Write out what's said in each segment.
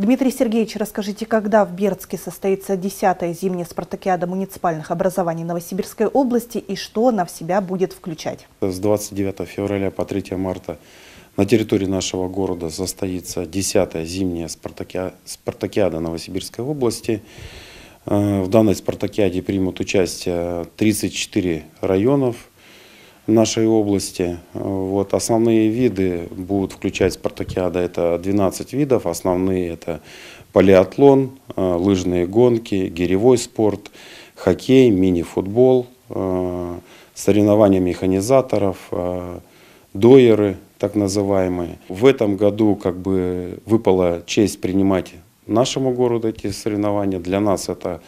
Дмитрий Сергеевич, расскажите, когда в Бердске состоится 10-я зимняя спартакиада муниципальных образований Новосибирской области и что она в себя будет включать? С 29 февраля по 3 марта на территории нашего города состоится 10-я зимняя спартаки... спартакиада Новосибирской области. Э, в данной спартакиаде примут участие 34 районов, нашей области. Вот, основные виды будут включать спартакиада, это 12 видов, основные это полиатлон, э, лыжные гонки, гиревой спорт, хоккей, мини-футбол, э, соревнования механизаторов, э, доеры так называемые. В этом году как бы выпала честь принимать нашему городу эти соревнования. Для нас это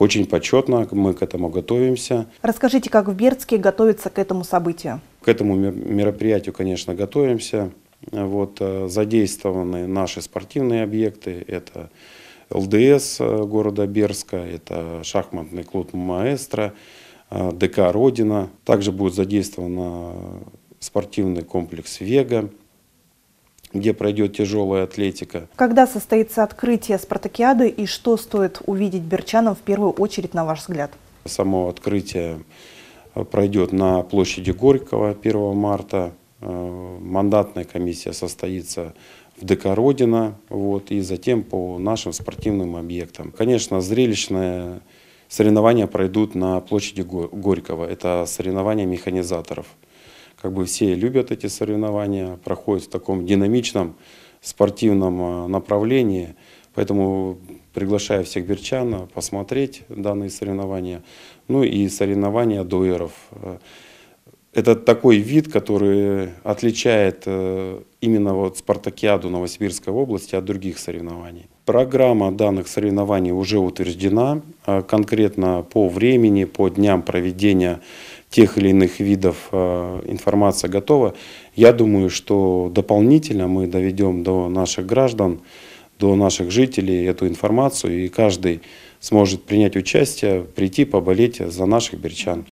очень почетно мы к этому готовимся. Расскажите, как в Бердске готовится к этому событию? К этому мероприятию, конечно, готовимся. Вот, э, задействованы наши спортивные объекты. Это ЛДС э, города Берска, это шахматный клуб «Маэстро», э, ДК «Родина». Также будет задействован спортивный комплекс «Вега» где пройдет тяжелая атлетика. Когда состоится открытие спартакиады и что стоит увидеть берчанам в первую очередь, на ваш взгляд? Само открытие э, пройдет на площади Горького 1 марта. Э, мандатная комиссия состоится в ДК «Родина», вот, и затем по нашим спортивным объектам. Конечно, зрелищное соревнования пройдут на площади Горького. Это соревнования механизаторов как бы все любят эти соревнования, проходят в таком динамичном спортивном э, направлении. Поэтому приглашаю всех берчан э, посмотреть данные соревнования. Ну и соревнования дуэров. Э, это такой вид, который отличает именно вот спартакиаду Новосибирской области от других соревнований. Программа данных соревнований уже утверждена. Конкретно по времени, по дням проведения тех или иных видов э, информация готова. Я думаю, что дополнительно мы доведем до наших граждан, до наших жителей эту информацию, и каждый сможет принять участие, прийти поболеть за наших берчан.